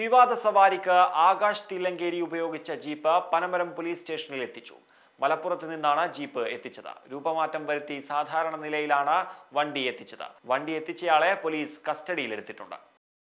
വിവാദ സവാരിക്ക് ആകാശ് തില്ലങ്കേരി ഉപയോഗിച്ച jeep Panamaram police സ്റ്റേഷനിൽ എത്തിച്ചു മലപ്പുറത്ത് നിന്നാണ് ജീപ്പ് എത്തിച്ചത് രൂപമാറ്റം വരുത്തി സാധാരണ നിലയിലാണ് വണ്ടി എത്തിച്ചത് വണ്ടി എത്തിച്ചയാളെ പോലീസ് കസ്റ്റഡിയിലെടുത്തിട്ടുണ്ട്